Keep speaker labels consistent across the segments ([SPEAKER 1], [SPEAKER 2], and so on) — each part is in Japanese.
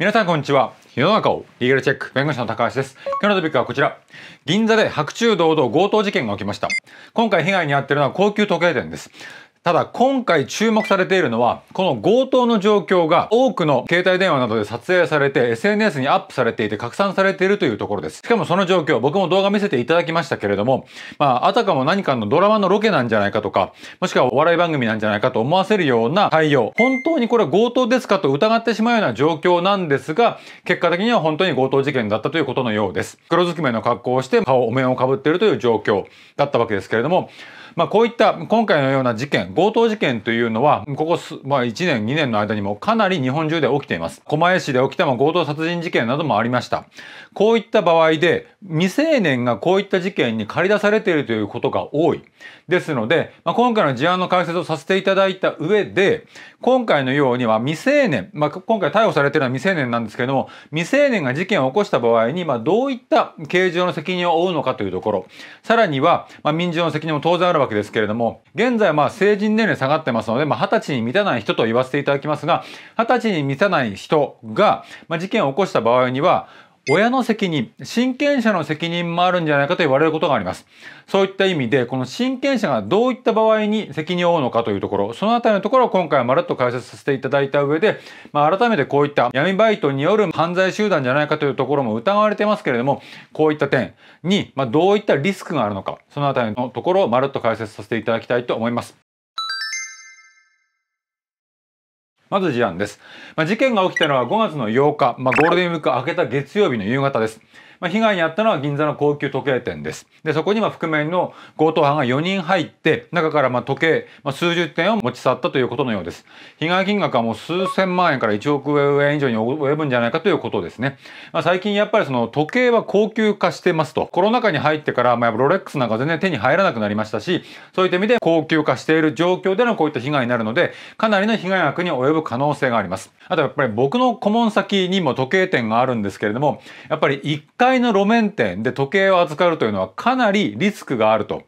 [SPEAKER 1] 皆さんこんにちは。世の中をリーガルチェック弁護士の高橋です。今日のトピックはこちら。銀座で白昼堂々強盗事件が起きました。今回被害に遭っているのは高級時計店です。ただ今回注目されているのはこの強盗の状況が多くの携帯電話などで撮影されて SNS にアップされていて拡散されているというところですしかもその状況僕も動画見せていただきましたけれどもまああたかも何かのドラマのロケなんじゃないかとかもしくはお笑い番組なんじゃないかと思わせるような対応本当にこれは強盗ですかと疑ってしまうような状況なんですが結果的には本当に強盗事件だったということのようです黒ずくめの格好をして顔お面をかぶっているという状況だったわけですけれどもまあ、こういった今回のような事件強盗事件というのはここまあ、1年2年の間にもかなり日本中で起きています狛江市で起きた強盗殺人事件などもありましたこういった場合で未成年がこういった事件に駆り出されているということが多いですので、まあ、今回の事案の解説をさせていただいた上で今回のようには未成年、まあ、今回逮捕されているのは未成年なんですけども未成年が事件を起こした場合に、まあ、どういった刑事上の責任を負うのかというところさらには、まあ、民事上の責任も当然あるわわけですけれども、現在まあ成人年齢下がってますので、まあ、20歳に満たない人と言わせていただきますが、20歳に満たない人が、まあ、事件を起こした場合には、親の責任、親権者の責任もあるんじゃないかと言われることがあります。そういった意味で、この親権者がどういった場合に責任を負うのかというところ、そのあたりのところを今回はまるっと解説させていただいた上で、まあ、改めてこういった闇バイトによる犯罪集団じゃないかというところも疑われてますけれども、こういった点に、まあ、どういったリスクがあるのか、そのあたりのところをまるっと解説させていただきたいと思います。まず事案です。まあ、事件が起きたのは5月の8日、まあ、ゴールデンウィーク明けた月曜日の夕方です。まあ、被害に遭ったのは銀座の高級時計店です。で、そこには覆面の強盗犯が4人入って、中からま時計、まあ、数十点を持ち去ったということのようです。被害金額はもう数千万円から1億円以上に及ぶんじゃないかということですね。まあ、最近やっぱりその時計は高級化してますと。コロナ禍に入ってから、まあ、ロレックスなんか全然手に入らなくなりましたし、そういった意味で高級化している状況でのこういった被害になるので、かなりの被害額に及ぶ可能性があります。あとやっぱり僕の顧問先にも時計店があるんですけれども、やっぱり1回階の路面店で時計をかるというのはかなりリスクがあると。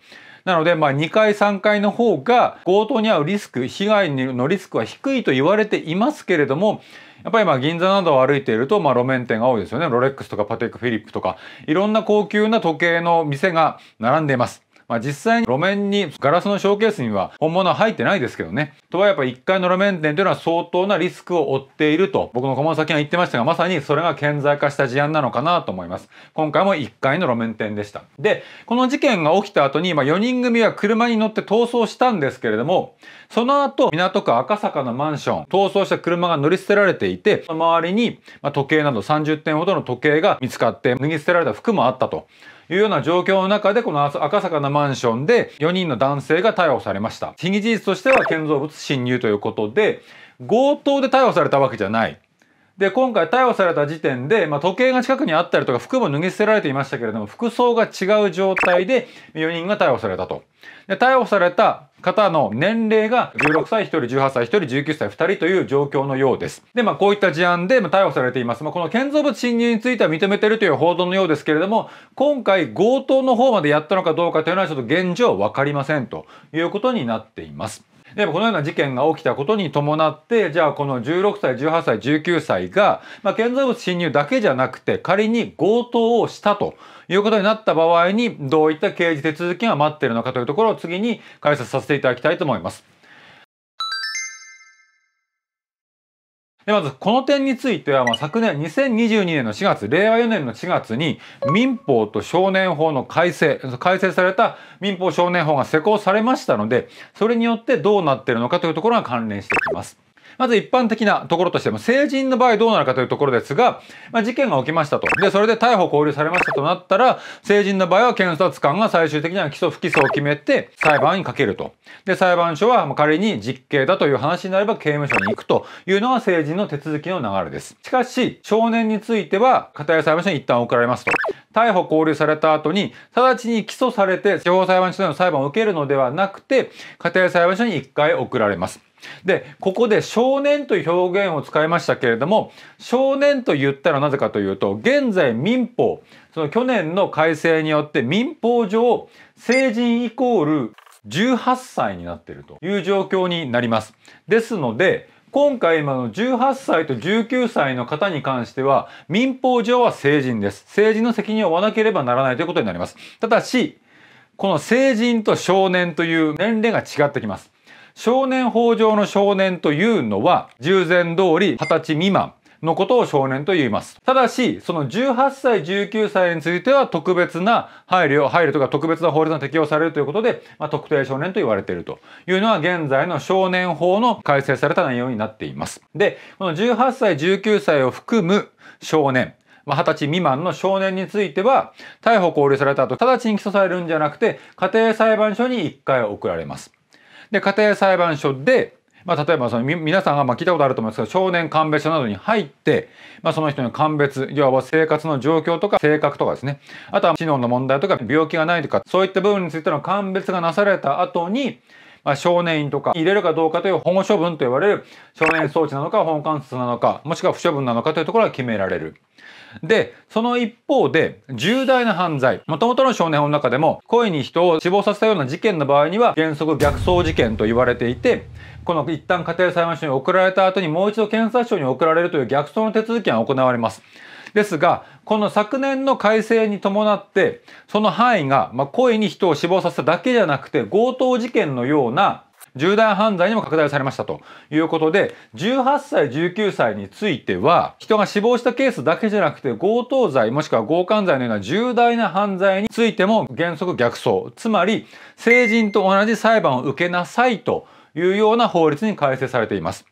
[SPEAKER 1] なので、まあ、2階、3階の方が強盗に遭うリスク、被害のリスクは低いと言われていますけれども、やっぱりまあ銀座などを歩いていると、まあ、路面店が多いですよね。ロレックスとかパテックフィリップとか、いろんな高級な時計の店が並んでいます。まあ、実際に路面にガラスのショーケースには本物は入ってないですけどね。とはやっぱ1階の路面店というのは相当なリスクを負っていると僕の顧問先は言ってましたがまさにそれが顕在化した事案なのかなと思います。今回も1階の路面店でした。で、この事件が起きた後に、まあ、4人組は車に乗って逃走したんですけれどもその後港区赤坂のマンション逃走した車が乗り捨てられていてその周りに、ま時計など30点ほどの時計が見つかって脱ぎ捨てられた服もあったと。いうような状況の中で、この赤坂のマンションで4人の男性が逮捕されました。被疑事実としては建造物侵入ということで、強盗で逮捕されたわけじゃない。で今回逮捕された時点で、まあ、時計が近くにあったりとか服も脱ぎ捨てられていましたけれども服装が違う状態で4人が逮捕されたと。で逮捕された方の年齢が16歳1人18歳1人19歳2人という状況のようです。でまあこういった事案で逮捕されています。まあ、この建造物侵入については認めてるという報道のようですけれども今回強盗の方までやったのかどうかというのはちょっと現状分かりませんということになっています。でもこのような事件が起きたことに伴ってじゃあこの16歳18歳19歳が、まあ、建造物侵入だけじゃなくて仮に強盗をしたということになった場合にどういった刑事手続きが待っているのかというところを次に解説させていただきたいと思います。で、まず、この点については、まあ、昨年、2022年の4月、令和4年の4月に、民法と少年法の改正、改正された民法少年法が施行されましたので、それによってどうなってるのかというところが関連してきます。まず一般的なところとしても、成人の場合どうなるかというところですが、まあ、事件が起きましたと。で、それで逮捕、拘留されましたとなったら、成人の場合は検察官が最終的には起訴、不起訴を決めて裁判にかけると。で、裁判所は仮に実刑だという話になれば刑務所に行くというのが成人の手続きの流れです。しかし、少年については、片庭裁判所に一旦送られますと。逮捕拘留された後に、直ちに起訴されて、地方裁判所での裁判を受けるのではなくて、家庭裁判所に一回送られます。で、ここで少年という表現を使いましたけれども、少年と言ったらなぜかというと、現在民法、その去年の改正によって民法上、成人イコール18歳になっているという状況になります。ですので、今回今の18歳と19歳の方に関しては、民法上は成人です。成人の責任を負わなければならないということになります。ただし、この成人と少年という年齢が違ってきます。少年法上の少年というのは、従前通り二十歳未満。のことを少年と言います。ただし、その18歳、19歳については特別な配慮、配慮とか特別な法律が適用されるということで、まあ、特定少年と言われているというのは現在の少年法の改正された内容になっています。で、この18歳、19歳を含む少年、まあ、歳未満の少年については、逮捕・勾留された後、直ちに起訴されるんじゃなくて、家庭裁判所に1回送られます。で家庭裁判所で、まあ、例えばその皆さんがまあ聞いたことあると思いますけど少年鑑別所などに入って、まあ、その人の鑑別要は生活の状況とか性格とかですねあとは知能の問題とか病気がないとかそういった部分についての鑑別がなされた後にあ、少年院とか入れるかどうかという保護処分と言われる少年装置なのか保護観察なのかもしくは不処分なのかというところが決められる。で、その一方で、重大な犯罪。もともとの少年法の中でも、故意に人を死亡させたような事件の場合には、原則逆走事件と言われていて、この一旦家庭裁判所に送られた後にもう一度検察庁に送られるという逆走の手続きが行われます。ですが、この昨年の改正に伴って、その範囲が、まあ、故意に人を死亡させただけじゃなくて、強盗事件のような重大犯罪にも拡大されましたということで、18歳、19歳については、人が死亡したケースだけじゃなくて、強盗罪もしくは強姦罪のような重大な犯罪についても原則逆走。つまり、成人と同じ裁判を受けなさいというような法律に改正されています。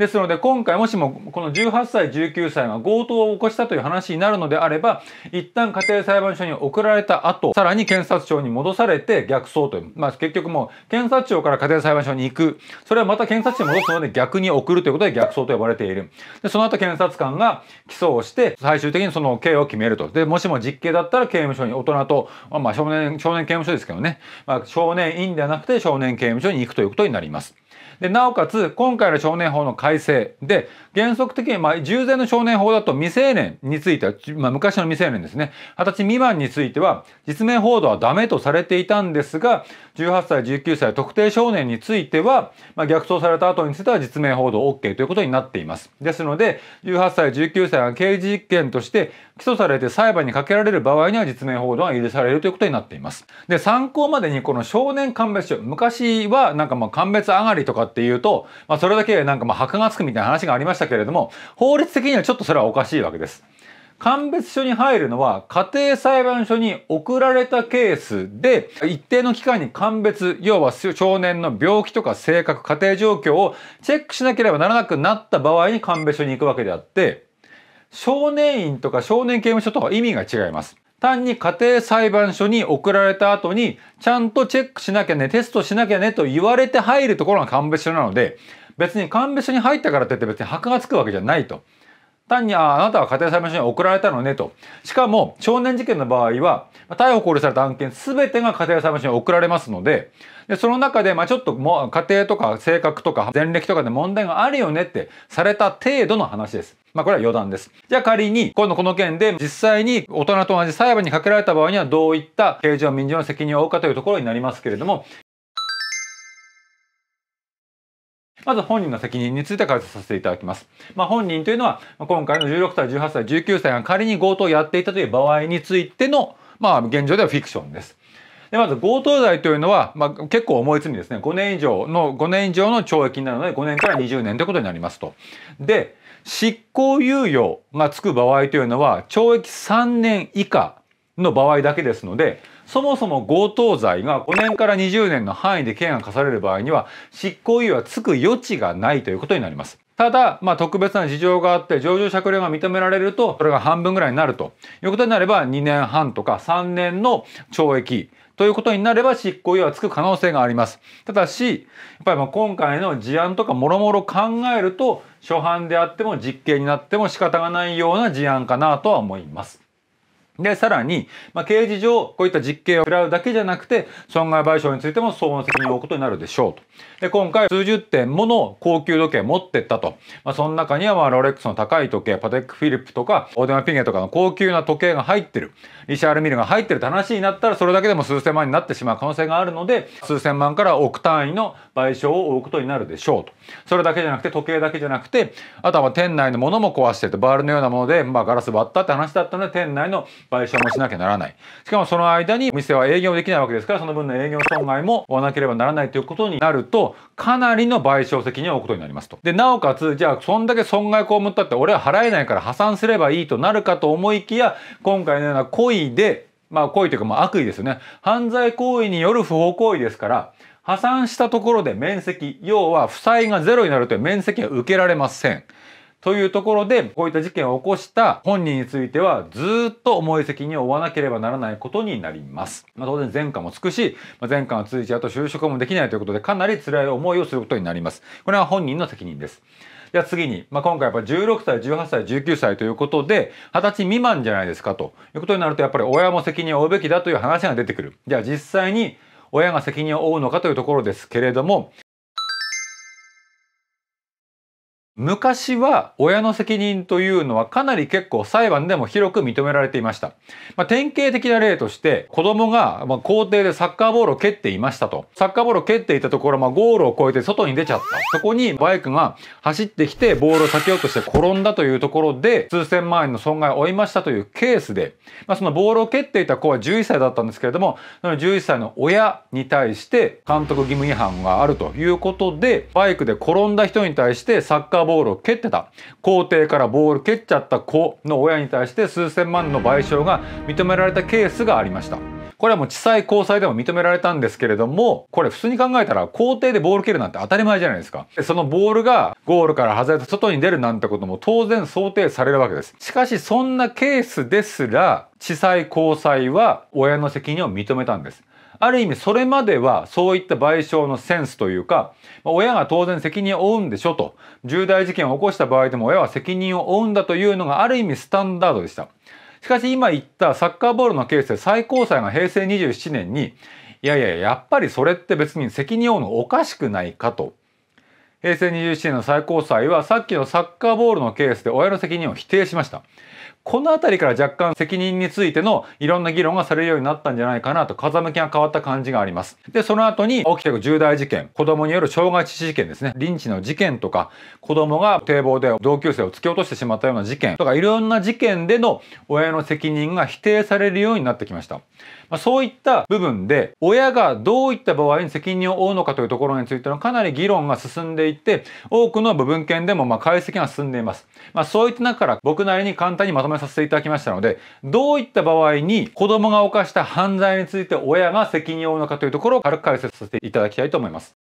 [SPEAKER 1] ですので今回もしもこの18歳19歳が強盗を起こしたという話になるのであれば一旦家庭裁判所に送られた後さらに検察庁に戻されて逆送という、まあ、結局もう検察庁から家庭裁判所に行くそれはまた検察庁に戻すので逆に送るということで逆送と呼ばれているでその後検察官が起訴をして最終的にその刑を決めるとでもしも実刑だったら刑務所に大人と、まあ、少年少年刑務所ですけどね、まあ、少年院ではなくて少年刑務所に行くということになります。で、なおかつ、今回の少年法の改正で、原則的に、まあ、従前の少年法だと未成年については、まあ、昔の未成年ですね、二十歳未満については、実名報道はダメとされていたんですが、18歳、19歳、特定少年については、まあ、逆走された後については実名報道 OK ということになっています。ですので、18歳、19歳が刑事実験として起訴されて裁判にかけられる場合には実名報道は許されるということになっています。で、参考までにこの少年鑑別所、昔はなんかまあ鑑別上がりとかっていうと、まあ、それだけなんかまあ箔がつくみたいな話がありましたけれども法律的にはちょっとそれはおかしいわけです。鑑別所に入るのは家庭裁判所に送られたケースで一定の期間に鑑別要は少年の病気とか性格家庭状況をチェックしなければならなくなった場合に鑑別所に行くわけであって少年院とか少年刑務所とは意味が違います。単に家庭裁判所に送られた後にちゃんとチェックしなきゃねテストしなきゃねと言われて入るところが鑑別所なので別に鑑別所に入ったからといって別に箔がつくわけじゃないと。単にああなたは家庭裁判所に送られたのねと。しかも少年事件の場合は逮捕・拘留された案件全てが家庭裁判所に送られますのででその中で、まあ、ちょっともう家庭とか性格とか前歴とかで問題があるよねってされた程度の話です。まあこれは余談です。じゃあ仮に、今度この件で実際に大人と同じ裁判にかけられた場合にはどういった刑事や民事の責任を負うかというところになりますけれども、まず本人の責任について解説させていただきます。まあ、本人というのは、今回の16歳、18歳、19歳が仮に強盗をやっていたという場合についての、まあ、現状ではフィクションです。でまず強盗罪というのは、まあ、結構重い罪ですね5年以上の5年以上の懲役なので5年から20年ということになりますと。で執行猶予がつく場合というのは懲役3年以下の場合だけですのでそもそも強盗罪が5年から20年の範囲で刑が課される場合には執行猶予はつく余地がないということになります。ただ、まあ、特別な事情があって情状酌量が認められるとそれが半分ぐらいになるということになれば2年半とか3年の懲役ということになれば執行猶予はつく可能性があります。ただし、やっぱりま今回の事案とかもろもろ考えると、初犯であっても実刑になっても仕方がないような事案かなとは思います。で、さらに、まあ、刑事上、こういった実刑を食らうだけじゃなくて、損害賠償についても相応の責任を負うことになるでしょうと。で、今回数十点もの高級時計持ってったと。まあ、その中には、まあ、ロレックスの高い時計、パテック・フィリップとか、オーデマ・ピゲとかの高級な時計が入ってる、リシャール・ミルが入ってるって話になったら、それだけでも数千万になってしまう可能性があるので、数千万から億単位の賠償を負うことになるでしょうと。それだけじゃなくて、時計だけじゃなくて、あとは店内のものも壊してて、バールのようなもので、まあ、ガラス割ったって話だったので、店内の賠償もしなきゃならない。しかもその間に、店は営業できないわけですから、その分の営業損害も負わなければならないということになるとかなりの賠償責任を負うことになりますと。でなおかつじゃあそんだけ損害被ったって俺は払えないから破産すればいいとなるかと思いきや今回のような故意でまあ故意というかまあ悪意ですよね犯罪行為による不法行為ですから破産したところで面積要は負債がゼロになるという面積は受けられません。というところで、こういった事件を起こした本人については、ずっと重い責任を負わなければならないことになります。まあ、当然前科もつくし、まあ、前科がついちゃうと就職もできないということで、かなり辛い思いをすることになります。これは本人の責任です。じゃあ次に、まあ、今回やっぱ16歳、18歳、19歳ということで、20歳未満じゃないですかということになると、やっぱり親も責任を負うべきだという話が出てくる。じゃあ実際に、親が責任を負うのかというところですけれども、昔は親の責任というのはかなり結構裁判でも広く認められていました。まあ、典型的な例として子供がま校庭でサッカーボールを蹴っていましたと。サッカーボールを蹴っていたところ、まあ、ゴールを越えて外に出ちゃった。そこにバイクが走ってきてボールを避けようとして転んだというところで数千万円の損害を負いましたというケースで、まあ、そのボールを蹴っていた子は11歳だったんですけれども、その11歳の親に対して監督義務違反があるということで、バイクで転んだ人に対してサッカーボールボールを蹴ってた皇帝からボール蹴っちゃった子の親に対して数千万の賠償が認められたケースがありましたこれはもう地裁高裁でも認められたんですけれどもこれ普通に考えたら校庭でボール蹴るなんて当たり前じゃないですかそのボールがゴールから外れた外に出るなんてことも当然想定されるわけですしかしそんなケースですら地裁高裁は親の責任を認めたんですある意味それまではそういった賠償のセンスというか、親が当然責任を負うんでしょと重大事件を起こした場合でも親は責任を負うんだというのがある意味スタンダードでした。しかし今言ったサッカーボールのケースで最高裁が平成27年にいやいややっぱりそれって別に責任を負うのおかしくないかと平成27年の最高裁はさっきのサッカーボールのケースで親の責任を否定しました。この辺りから若干責任についてのいろんな議論がされるようになったんじゃないかなと風向きが変わった感じがあります。で、その後に起きていく重大事件、子供による傷害致死事件ですね、リンチの事件とか、子供が堤防で同級生を突き落としてしまったような事件とか、いろんな事件での親の責任が否定されるようになってきました。まあ、そういった部分で、親がどういった場合に責任を負うのかというところについてのかなり議論が進んでいって、多くの部分権でもま解析が進んでいます。まあ、そういった中から僕なりに簡単にまとめさせていただきましたので、どういった場合に子供が犯した犯罪について親が責任を負うのかというところを軽く解説させていただきたいと思います。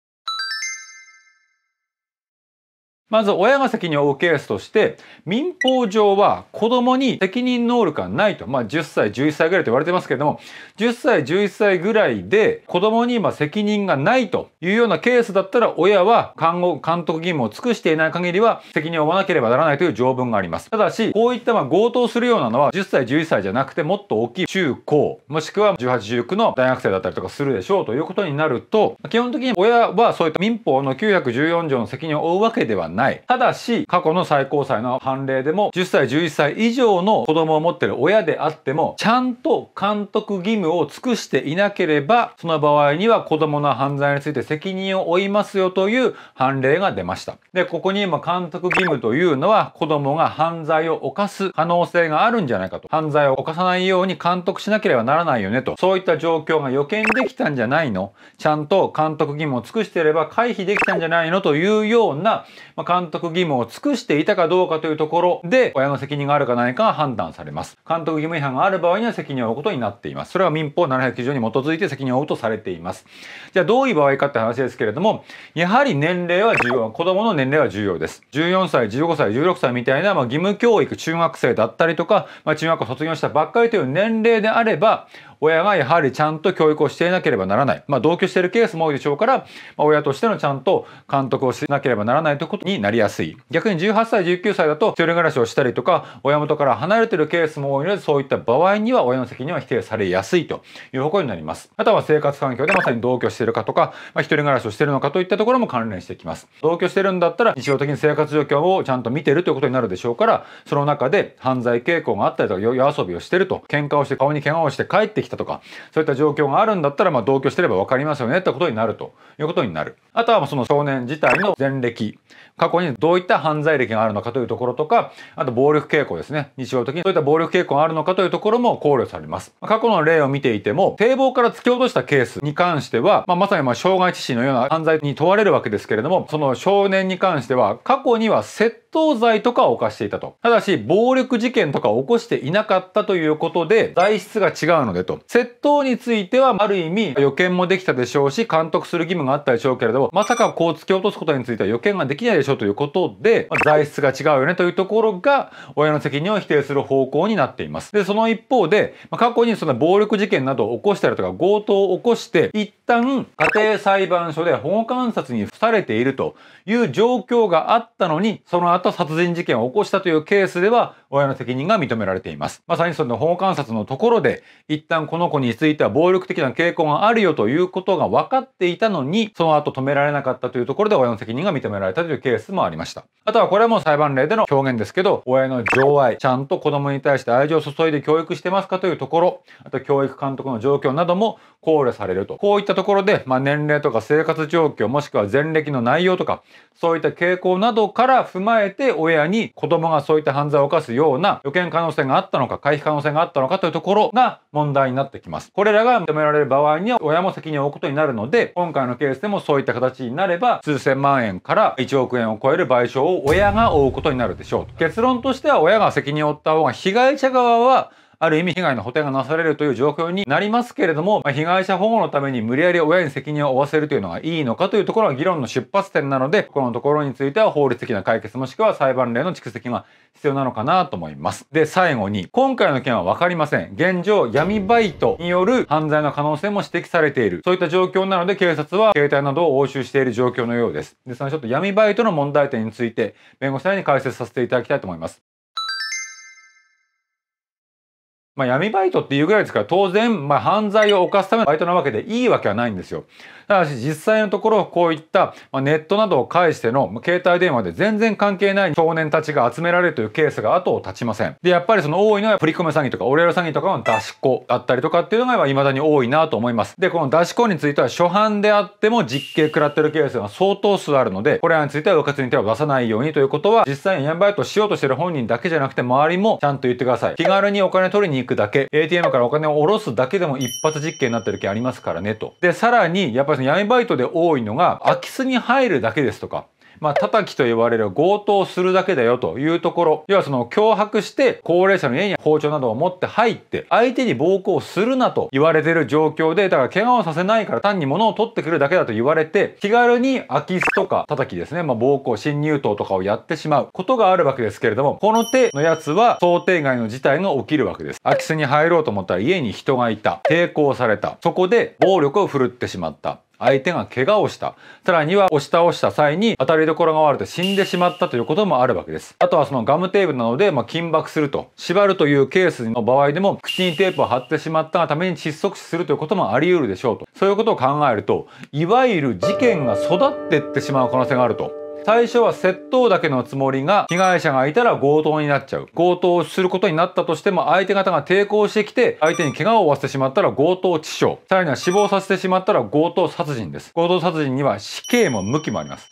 [SPEAKER 1] まず親が責任を負うケースとして民法上は子供に責任能力がないと、まあ、10歳11歳ぐらいと言われてますけれども10歳11歳ぐらいで子供に責任がないというようなケースだったら親は看護監督義務を尽くしていない限りは責任を負わなければならないという条文がありますただしこういったまあ強盗するようなのは10歳11歳じゃなくてもっと大きい中高もしくは1819の大学生だったりとかするでしょうということになると基本的に親はそういった民法の914条の責任を負うわけではないない。ただし、過去の最高裁の判例でも、10歳、11歳以上の子供を持ってる親であっても、ちゃんと監督義務を尽くしていなければ、その場合には子供の犯罪について責任を負いますよという判例が出ました。で、ここに今、監督義務というのは、子供が犯罪を犯す可能性があるんじゃないかと。犯罪を犯さないように監督しなければならないよねと。そういった状況が予見できたんじゃないのちゃんと監督義務を尽くしていれば回避できたんじゃないのというような、ま監督義務を尽くしていたかどうかというところで、親の責任があるかないかが判断されます。監督義務違反がある場合には責任を負うことになっています。それは民法790条に基づいて責任を負うとされています。じゃあどういう場合かって話ですけれども、やはり年齢は重要、子供の年齢は重要です。14歳、15歳、16歳みたいな、まあ、義務教育、中学生だったりとか、まあ、中学校卒業したばっかりという年齢であれば、親がやはりちゃんと教育をしていなければならない、まあ、同居しているケースも多いでしょうから、まあ、親としてのちゃんと監督をしなければならないということになりやすい逆に18歳19歳だと一人暮らしをしたりとか親元から離れているケースも多いのでそういった場合には親の責任は否定されやすいという方向になりますあとは生活環境でまさに同居しているかとか、まあ、一人暮らしをしているのかといったところも関連してきます同居しているんだったら日常的に生活状況をちゃんと見ているということになるでしょうからその中で犯罪傾向があったりとか夜遊びをしていると喧嘩をして顔に怪我をして帰ってきてきたとかそういった状況があるんだったら、まあ、同居してれば分かりますよねってことになるということになるあとはその少年自体の前歴過去にどういった犯罪歴があるのかというところとか、あと暴力傾向ですね。日常的にそういった暴力傾向があるのかというところも考慮されます。過去の例を見ていても、堤防から突き落としたケースに関しては、まあ、まさにま傷害致死のような犯罪に問われるわけですけれども、その少年に関しては、過去には窃盗罪とかを犯していたと。ただし、暴力事件とかを起こしていなかったということで、材質が違うのでと。窃盗については、ある意味予見もできたでしょうし、監督する義務があったでしょうけれども、まさかこう突き落とすことについては予見ができないでしょうしょということで、まあ、材質が違うよねというところが親の責任を否定する方向になっています。でその一方で、まあ、過去にその暴力事件などを起こしたりとか強盗を起こして一旦家庭裁判所で保護観察に付されているという状況があったのにその後殺人事件を起こしたというケースでは親の責任が認められています。まさにその保護観察のところで一旦この子については暴力的な傾向があるよということが分かっていたのにその後止められなかったというところで親の責任が認められたというケースースもありました。あとはこれも裁判例での表現ですけど、親の情愛、ちゃんと子供に対して愛情を注いで教育してますかというところ、あと教育監督の状況なども考慮されると。こういったところで、まあ、年齢とか生活状況、もしくは前歴の内容とか、そういった傾向などから踏まえて親に子供がそういった犯罪を犯すような予見可能性があったのか、回避可能性があったのかというところが問題になってきます。これらが認められる場合には親も責任を負うことになるので、今回のケースでもそういった形になれば、数千万円から1億円を超える賠償を親が負うことになるでしょう結論としては親が責任を負った方が被害者側はある意味被害の補填がなされるという状況になりますけれども、まあ、被害者保護のために無理やり親に責任を負わせるというのがいいのかというところが議論の出発点なので、ここのところについては法律的な解決もしくは裁判例の蓄積が必要なのかなと思います。で、最後に、今回の件はわかりません。現状、闇バイトによる犯罪の可能性も指摘されている。そういった状況なので、警察は携帯などを押収している状況のようです。で、そのちょっと闇バイトの問題点について、弁護士さんに解説させていただきたいと思います。まあ、闇バイトっていうぐらいですから、当然、まあ、犯罪を犯すためのバイトなわけでいいわけはないんですよ。ただし、実際のところ、こういった、まあ、ネットなどを介しての、携帯電話で全然関係ない少年たちが集められるというケースが後を絶ちません。で、やっぱりその多いのは、振り込め詐欺とか、オレオレ詐欺とかの出し子だったりとかっていうのが、未だに多いなと思います。で、この出し子については、初犯であっても実刑食らってるケースが相当数あるので、これらについては、うかつに手を出さないようにということは、実際に闇バイトしようとしてる本人だけじゃなくて、周りもちゃんと言ってください。気軽にお金取りにくだけ、ATM からお金を下ろすだけでも一発実験になってる件ありますからねと。で、さらに、やっぱりその闇バイトで多いのが、空き巣に入るだけですとか、まあ、叩きと言われる強盗するだけだよというところ、要はその脅迫して高齢者の家に包丁などを持って入って、相手に暴行するなと言われてる状況で、だから怪我をさせないから単に物を取ってくるだけだと言われて、気軽に空き巣とか叩きですね、まあ、暴行、侵入等とかをやってしまうことがあるわけですけれども、この手のやつは想定外の事態が起きるわけです。空き巣に入ろうと思ったら家に人がいた。抵抗された。そこで暴力を振るってしまった。相手が怪我をした。さらには押し倒した際に当たりどころが悪くて死んでしまったということもあるわけです。あとはそのガムテープなので、まあ、緊縛すると。縛るというケースの場合でも、口にテープを貼ってしまったがために窒息死するということもあり得るでしょうと。そういうことを考えると、いわゆる事件が育ってってしまう可能性があると。最初は窃盗だけのつもりが被害者がいたら強盗になっちゃう強盗をすることになったとしても相手方が抵抗してきて相手に怪我を負わせてしまったら強盗致傷さらには死亡させてしまったら強盗殺人です強盗殺人には死刑も無期もあります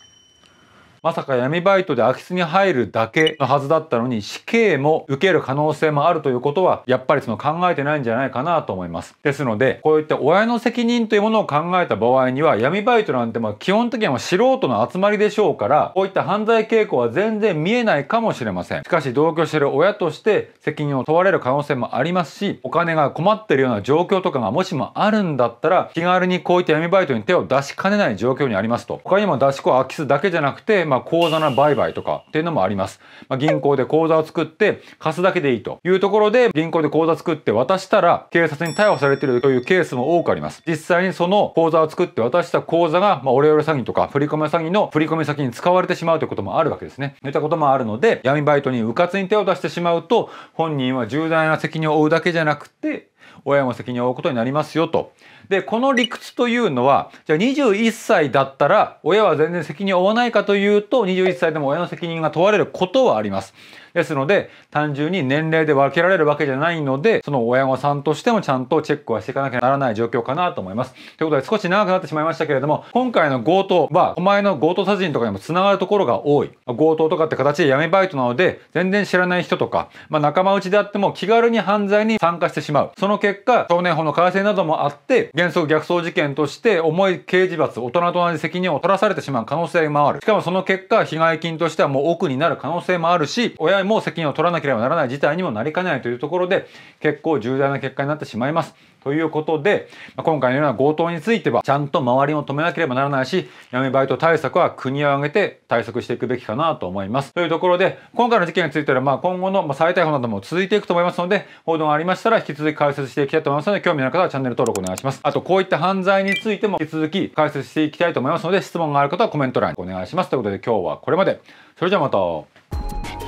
[SPEAKER 1] まさか闇バイトで空き巣に入るだけのはずだったのに死刑も受ける可能性もあるということはやっぱりその考えてないんじゃないかなと思いますですのでこういった親の責任というものを考えた場合には闇バイトなんてまあ基本的には素人の集まりでしょうからこういった犯罪傾向は全然見えないかもしれませんしかし同居してる親として責任を問われる可能性もありますしお金が困ってるような状況とかがもしもあるんだったら気軽にこういった闇バイトに手を出しかねない状況にありますと他にも出し子空き巣だけじゃなくて、まあまあ、口座の売買とかっていうのもあります。まあ、銀行で口座を作って貸すだけでいいというところで、銀行で口座作って渡したら警察に逮捕されてるというケースも多くあります。実際にその口座を作って渡した口座が、まあ、オレオレ詐欺とか振込詐欺の振込先に使われてしまうということもあるわけですね。そういったこともあるので、闇バイトに迂闊に手を出してしまうと、本人は重大な責任を負うだけじゃなくて、親も責任を負うことになりますよと。で、この理屈というのは、じゃあ21歳だったら、親は全然責任を負わないかというと、21歳でも親の責任が問われることはあります。ですので、単純に年齢で分けられるわけじゃないので、その親御さんとしてもちゃんとチェックはしていかなきゃならない状況かなと思います。ということで、少し長くなってしまいましたけれども、今回の強盗は、お前の強盗殺人とかにも繋がるところが多い。強盗とかって形で闇バイトなので、全然知らない人とか、まあ、仲間内であっても気軽に犯罪に参加してしまう。その結果、少年法の改正などもあって、原則逆走事件として重い刑事罰、大人と同じ責任を取らされてしまう可能性もある。しかもその結果、被害金としてはもう億になる可能性もあるし、親も責任を取らなければならない事態にもなりかねないというところで、結構重大な結果になってしまいます。ということで、まあ、今回のような強盗については、ちゃんと周りも止めなければならないし、闇バイト対策は国を挙げて対策していくべきかなと思います。というところで、今回の事件については、まあ、今後の再逮捕なども続いていくと思いますので、報道がありましたら引き続き解説していきたいと思いますので、興味のある方はチャンネル登録お願いします。あと、こういった犯罪についても引き続き解説していきたいと思いますので、質問がある方はコメント欄にお願いします。ということで、今日はこれまで。それじゃあまた。